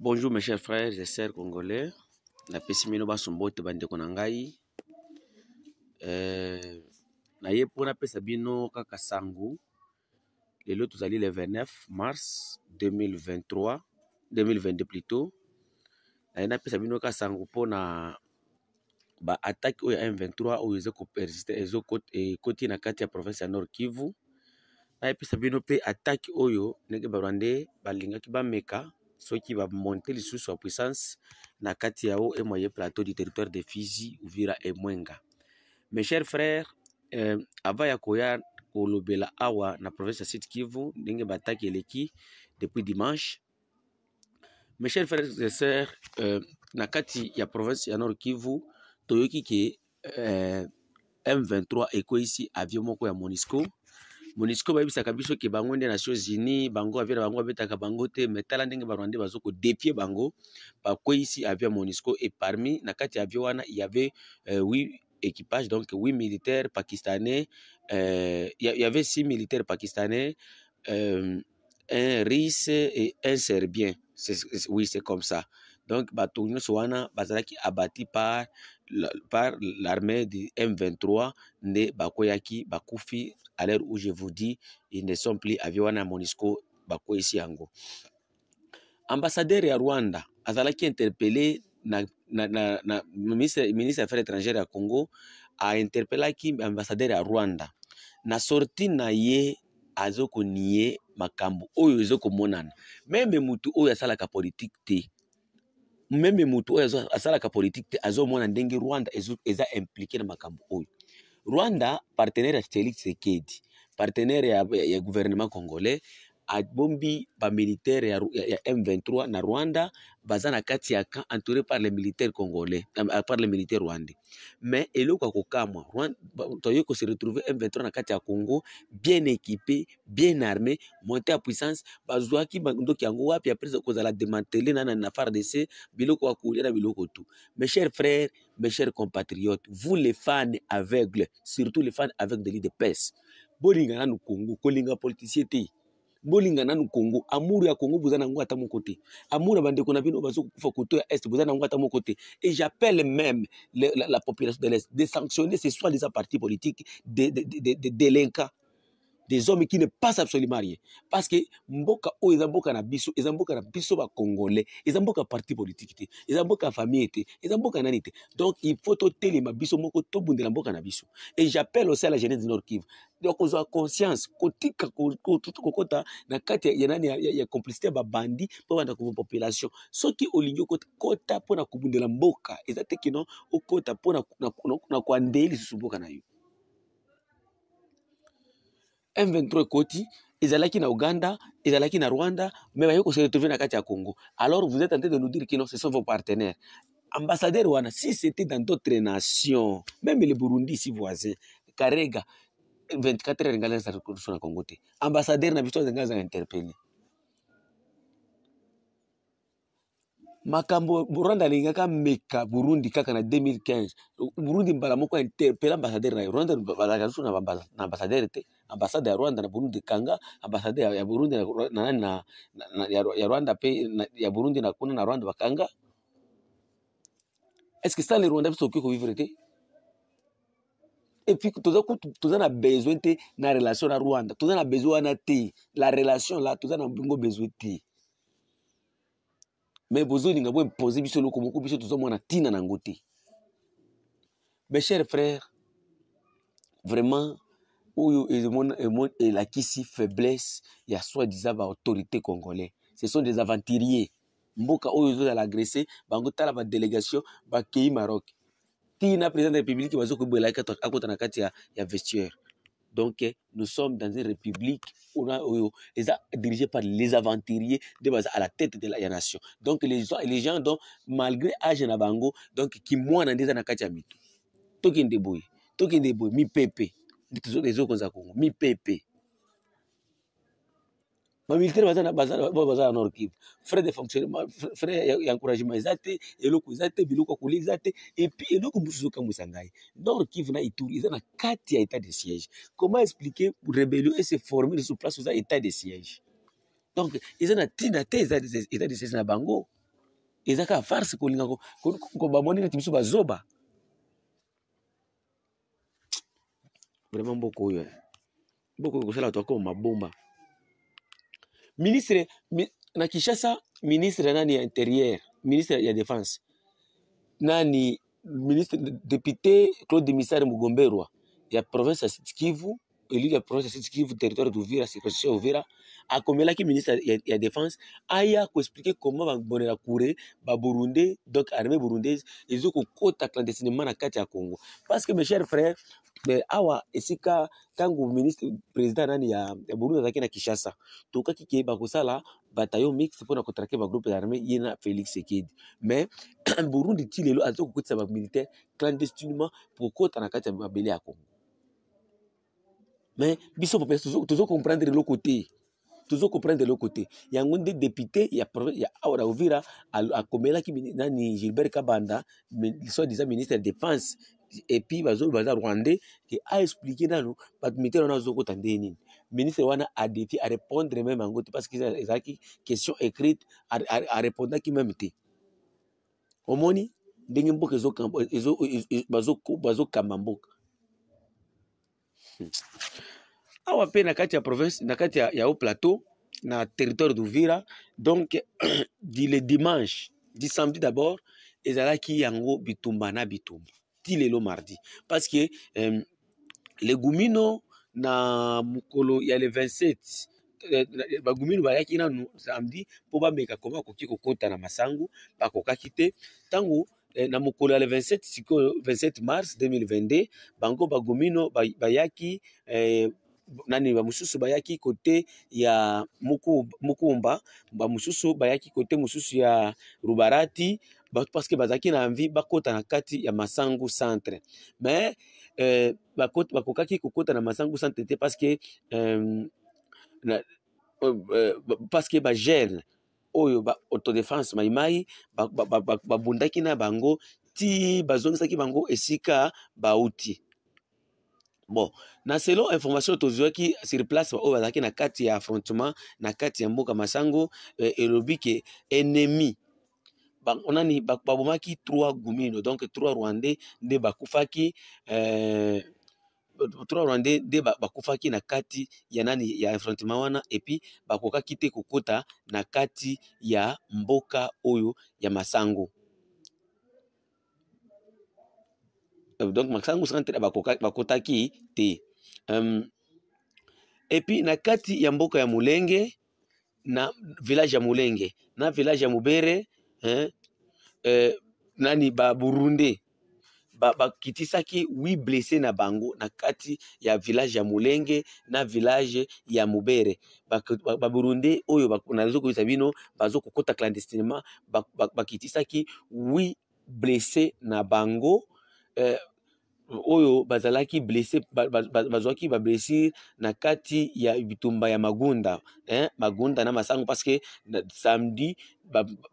bonjour mes chers frères et sœurs congolais napesi bino basomba ote bandeko na ngai eh, naye mpo napesa bino kaka sango lelo tozali le 29 mars 2023 2022 plutôt naye napesa bino kaka sango mpona baattaque oyo ya M23 oyo eza kopersiste ezokoti e na kati ya province ya Nord Kivu nayebisa bino mpe attaque oyo ndenge barwande balingaki bameka soki bamonte lisusu ya puissance na kati ya o emoye plateau du territoire de fizi uvira emwenga mes chers frères eh, ava ya koya kolobela awa na province ya sud kivu ndenge bataki eleki depuis dimanche mes chers frères et sœurs eh, na kati ya province ya nord kivu toyoki ke eh, m23 ekwei si avion moko ya monisco monisco bayebisaka biso ke bango nde nations unis bango avion na bango babetaka bango te me tala ndenge barwande bazo kodepie bango bakweyisi avion monisco e parmi na kati ya avion wana y avait euh, oui, équipage donc huit militaires pakistanais euh, il euh, y, y avait six militaires pakistanais euh, un russe et un serbien oui c'est comme ça donc bato nyonso wana bazalaki abati par par l'armée du M23 nde bakweyaki bakufi à l'heure où je vous dis ils ne sont plus avyo wana ya monisco bakweyisi yango ambassadeur ya rwanda azalaki interpele na, na, na, na ministre, ministre ya affaires étrangère ya congo ainterpelaki ambassadeur ya rwanda na sorti na ye azokonie makambo oyo ezokomonana meme motu oyo asalaka politike te meme mutu oyo asalaka politike te azomona ndenge rwanda eza implike na makambo oyo rwanda partenaire ya felix sekedi partenaire ya, ya, ya gouvernement congolais abombi bamilitaire ya, ya M23 na Rwanda baza na camp entouré par les militaires congolais euh, euh, par les militaires rwandais mais eloko ya kokamwa toye ko se retrouver M23 na kati ya Congo bien équipé bien armé monté à puissance bazwaki bandoki yango wapi apres kozala démantelé nana na FARDC biloko ko kolia na biloko tu mes chers frères mes chers compatriotes vous les fans aveugles surtout les fans aveugles de l'UDPS bolinga nanu Congo kolinga politicien bolinga nanu Congo, amour ya Congo vous ngwa ata moko te amour ya bandeko na bino bazo kokufa koto ya est boza ngwa ata moko et j'appelle même le, la, la population de l'est de sanctionner ce soit les partis politiques des délinquants de, de, de, des hommes qui ne passent absolument rien parce que mboka oyo eza mboka na biso eza mboka na biso bacongolais eza mboka parti politique te eza mboka ya famille te eza mboka nani te donc il faut totelema biso moko tobundela mboka na biso et j'appelle aussi à la jeunesse du nord kive kozwa conscience kotika kokota na kati ya nani ya complicité ya babandi mpo banda kova population soki olingi okota mpona kobundela mboka eza te kino okota mpona na koandeli lisusu mboka na yo M23 koti ezalaki na Uganda, ezalaki na Rwanda, mais ils se retrouver na kati Congo. Alors vous êtes en train de nous dire que non, ce sont vos partenaires. Ambassadeur si c'était dans d'autres nations, même le Burundi si voisin, Karega 24 heures na Congo Ambassadeur na interpellé. makambo rwanda alingaka meka burundi kaka na 2015 burundi mbala moko interpele ambassadere na ye rwanda balaka lisusu na ambassadere te ambasade ya rwanda na burundi ekanga ambasade ya burundi nanani na, na, ya rwanda pe ya burundi na kuna na rwanda bakanga est ce que sale rwanda biso okoki kovivre te epuis toza na besoin te na relation na rwanda toza na besoin wana te la relation la toza na bongo besoin te mais bozolinga bo impose biso eloko moko biso mwana tina na mes chers frères vraiment oyo une faiblesse ya soi-disant autorité congolaise, ce sont des aventuriers mboka oyo la bango tala ba maroc tina président de la république akota na vestiaire donc, euh, nous sommes dans une république dirigés par les aventuriers de base à la tête de la nation. Donc, les, les gens, dont malgré de nabango, donc, qui moi, dans des tout qui est tokindeboy, mi pepe, mi pépé. bamilitaire baza na nord kivu frais de fonctionnement frais ya encouragement eza te eloko eza te biloko ya kolia eza te epuis eloko mosusu okambwisa ngai nord kivu na ituri eza na kati ya état de siège comment expliquer rébellion ese forme lisusu place oza état de siège donc eza na ntina te état de siège na bango eza kaka farce kolinga bamoni neti biso bazoba vraiment mboko oyo eh. mboko oyo kosala bato akoma mabomba ministre na Kinshasa ministre nani ya interieur, ministre ya defense nani, ministre depute Claude Misari Mugomberwa ya province ya Kivu Eliga Province Sud Kivu, territoire d'Uvira, circonscription Uvira, akomelaki ministre ya, ya défense aya koexplike comment babonela coure baburundais donc armée burundaise ezo kokota clandestinement na kati ya congo parce que mes chers frères me awa esika ntango ministre président nani ya, ya burundi azalaki na kinshasa tokaki ke bakosala bataillon mixte mpona kotrake bagroupe d'armée ye na félix sekedi mais burundi ti lelo azali kokotisa bamilitaire clandestinement kokota na kati ya mabele ya congo me biso tozocomprendre eloko te tozocomprendre eloko te yango nde député ya awa na ovira akomelaki nani gilbert kabanda soi disant ministre ya défense epuis bazoloba aza rwandais ke aexplike nano bato mitele wana azokota nde nini ministre wana adefi arépondre meme yango te parce que ezalaki question écrite arépondaki meme te omoni ndenge mboka bazokamba mboka hmm. awa mpe na kati ya province na kati ya, ya haut plateau na territoire d'uvira donc di le dimanche di samedi d'abord ezalaki yango bitumba na bitumba ti lelo mardi parce que eh, legumino na mokolo ya le 27 euh, bagumini bayaki nanu samedi mpo bameka koma bakoki kokɔta na masango bakokaki te ntango euh, na mokolo ya le 27 sikoyo 27 mars 2022 bango bagumino bayaki euh, nani bamosusu bayaki kote ya mokumba bamosusu bayaki kote mosusu ya rubarati bato parceke bazalaki na mvi bakota na kati ya masangu centre me eh, bakokaki kokota na masangu centre te parceke eh, na, eh, euh, euh, parceke bagene oyo ba autodefense maimai babundaki ba, ba, ba, na bango ti bazongisaki bango esika bauti bon na selon information tozwaki sur place oyo bazalaki na kati ya affrontement na kati ya mboka masango eh, elobi ke ennemi nani babomaki trois gumino donc trois rwandais nde bakufaki eh, trois rwandais nde bakufaki na kati ya nani ya affrontement wana epuis bakokaki te kokota na kati ya mboka oyo ya masango Euh, donc masango centre bakotaki te um, euh, epi na kati ya mboka ya molenge na village ya molenge na village ya mobere eh, euh, eh, nani baburunde bakitisaki ba, wi blesse na bango na kati ya village ya molenge na village ya mobere baburunde oyo nazo koyisa bino bazokokota clandestinement bakitisaki wi blesse na bango eh, oyo bazalaki blesse bazwaki bablessire na kati ya bitumba ya magunda eh? magunda na masango parceke samedi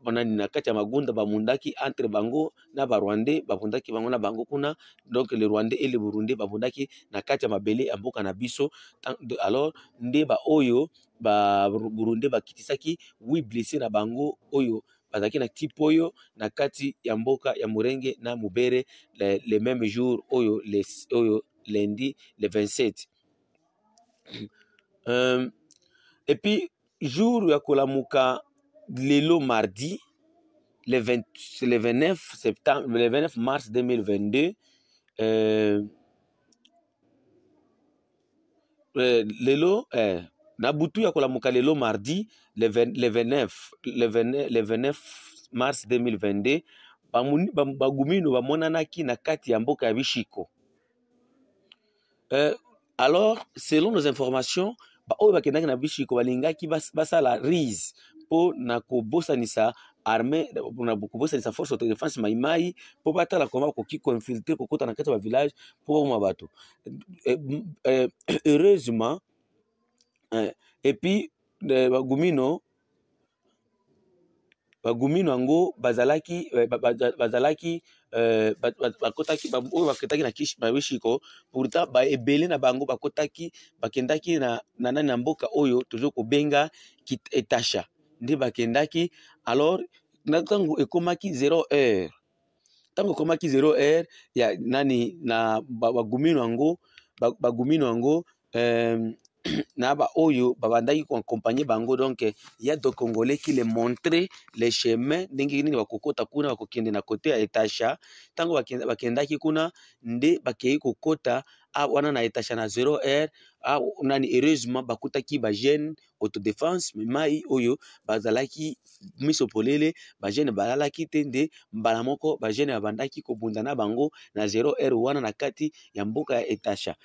banani na kati ya magunda bamundaki entre bango na barwandais babundaki bango na bango kuna donc le rwandais et le burundais babundaki na kati ya mabele ya mboka na biso alors nde baoyo baburundais bakitisaki wi blessé na bango oyo bazalaki na type oyo na kati ya mboka ya murenge na mubere le, même jour oyo, lundi le 27 euh, et puis jour ya lelo mardi le, le, 29, septembre, le 29 mars 2022 euh, euh, lelo euh, na butu ya kolamuka lelo mardi le 29 le 29 mars 2022 bagumino bamonanaki na kati ya mboka ya bishiko euh, alors selon nos informations baoyo bakendaki na bishiko balingaki basala rise mpo na kobosanisa armée na kobosanisa force de défense maimai mpo batala koma bakoki koinfiltre kokota na kati ya bavillage mpo baboma bato euh, euh, heureusement euh, euh, epuis eh, eh, bagumino bagumino yango bazalaki eh, bazalaki bakotaki oyo bakotaki na bishiko pourtant ebele na bango bakotaki bakendaki na nani na mboka oyo tozo kobenga etasha nde bakendaki alors ntango ekomaki zero heure ntango ekomaki zero heure ya nani na bagumino yango bagumino yango na baoyo babandaki koakompagne bango donk ya docongolais ki le montre le chemin ndenge nini bakokota kuna bakokende na kote ya etasha ntango bakendaki kuna nde bakei kokota ah, wana na etasha na 0 r ah, nani heureusement bakutaki bajeune autodefense mai oyo bazalaki miso polele bajeune balalaki te nde mbala moko bajeune babandaki kobunda na bango na 0 r wana na kati ya mboka ya etasha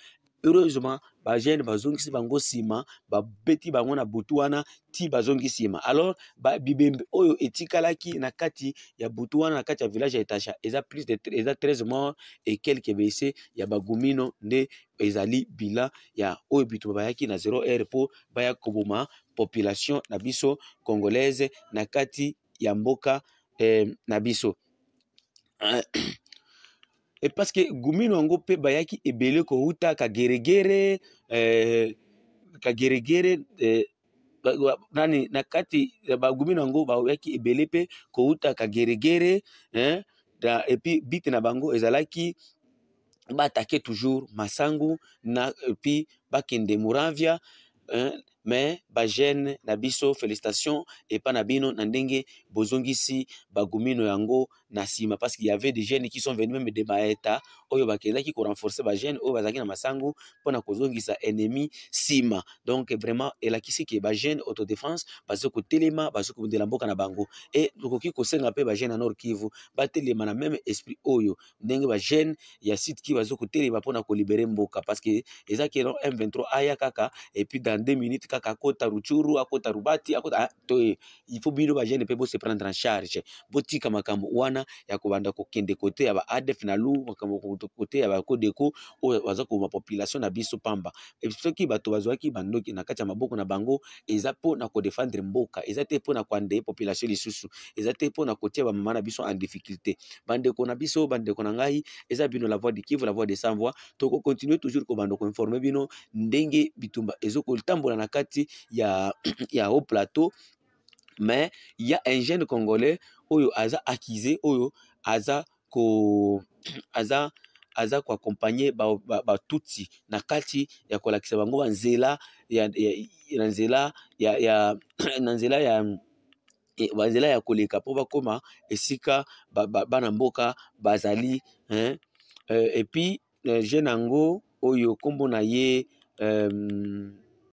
heureusement bagene bazongisi bango nsima babeti bango na butu wana ti bazongisi nsima alors bibembe oyo etikalaki na kati ya butu wana na kati ya village ya etacha eza plus de eza 13 mort et quelque bese ya bagumino nde ezali bilan ya oyo bitumba bayaki na 0 heure mpo baya koboma population na biso congolaise na kati ya mboka eh, na biso e parceke gumino yango mpe bayaki ebele kowuta kageregere eh, kageregere eh, nani na kati bagumino yango bayaki ebele mpe kowuta kageregere eh, epuis bite na bango ezalaki baatake toujours masangu na epuis bakende moravia eh, me bajene n'abiso biso et epai na bino na ndenge bozongisi bagumino yango na sima parce qu'il y avait des jeunes qui sont venus même de baeta oyo renforcer ba bajene oyo bazaki na masango pona kozongisa ennemi sima donc vraiment elakisi ba bajene autodéfense bazo telema, bazo kobundela mboka na bango e tokoki kosenga ba bajene na nord kivu batelema na même esprit oyo ndenge bajene ya site ki bazo pona ko libérer mboka parce que eza ke no m23 aya kaka puis dans deux minutes kaka akota ruchuru akota rubati akota ah, toye ifo bino bajene mpe bose prendre en charge botika makambo wana ya kobanda kokende kote ya baadef na lu makambo kote ya bakodeko oyo baza koboma population na biso pamba soki bato bazwaki bandoki na kati ya maboko na bango eza mpo na kodefendre mboka eza te mpo na koandeye population lisusu eza te mpo na kotia bamama na biso en difficulté bandeko na biso bandeko na ngai eza bino la voix de kivu la voix de sanvoi tokokontinue toujours kobanda koinforme bino ndenge bitumba ezokotambola na kati kati ya, ya haut plateau me ya un jeune congolais oyo aza acquise oyo aza ko aza aza koakompagne batuti ba, ba na kati ya kolakisa bango banzela ya, ya, na nzela ya, ya, na nzela ya e, banzela ya koleka mpo bakóma esika bana mboka bazali hein? epuis euh, jeune yango oyo nkombo na ye um,